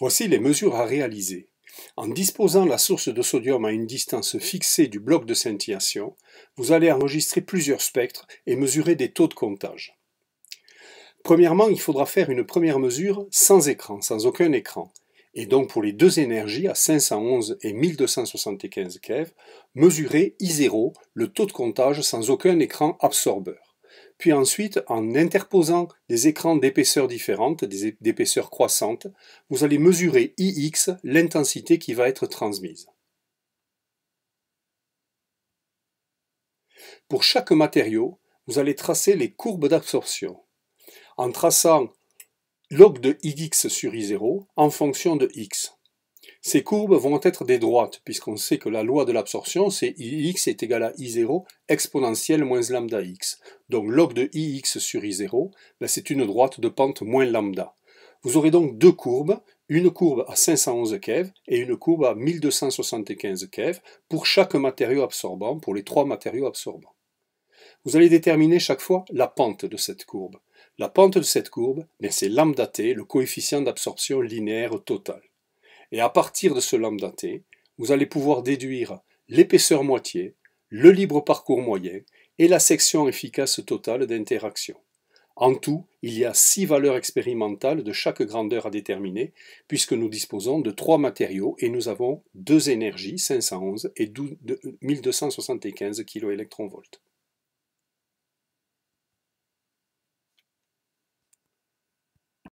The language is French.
Voici les mesures à réaliser. En disposant la source de sodium à une distance fixée du bloc de scintillation, vous allez enregistrer plusieurs spectres et mesurer des taux de comptage. Premièrement, il faudra faire une première mesure sans écran, sans aucun écran, et donc pour les deux énergies à 511 et 1275 keV, mesurer I0, le taux de comptage sans aucun écran absorbeur puis ensuite, en interposant des écrans d'épaisseur différentes, d'épaisseur croissantes, vous allez mesurer IX, l'intensité qui va être transmise. Pour chaque matériau, vous allez tracer les courbes d'absorption, en traçant log de Ix sur I0 en fonction de X. Ces courbes vont être des droites, puisqu'on sait que la loi de l'absorption, c'est Ix est égal à I0 exponentielle moins lambda x. Donc log de Ix sur I0, ben, c'est une droite de pente moins lambda. Vous aurez donc deux courbes, une courbe à 511 keV et une courbe à 1275 keV pour chaque matériau absorbant, pour les trois matériaux absorbants. Vous allez déterminer chaque fois la pente de cette courbe. La pente de cette courbe, ben, c'est lambda t, le coefficient d'absorption linéaire total. Et à partir de ce lambda t, vous allez pouvoir déduire l'épaisseur moitié, le libre parcours moyen et la section efficace totale d'interaction. En tout, il y a six valeurs expérimentales de chaque grandeur à déterminer, puisque nous disposons de trois matériaux et nous avons deux énergies, 511 et 1275 keV.